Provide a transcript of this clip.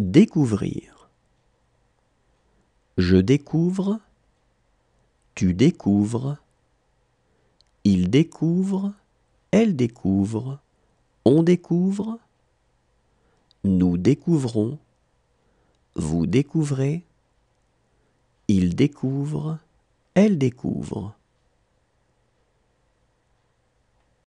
Découvrir. Je découvre. Tu découvres. Il découvre. Elle découvre. On découvre. Nous découvrons. Vous découvrez. Il découvre. Elle découvre.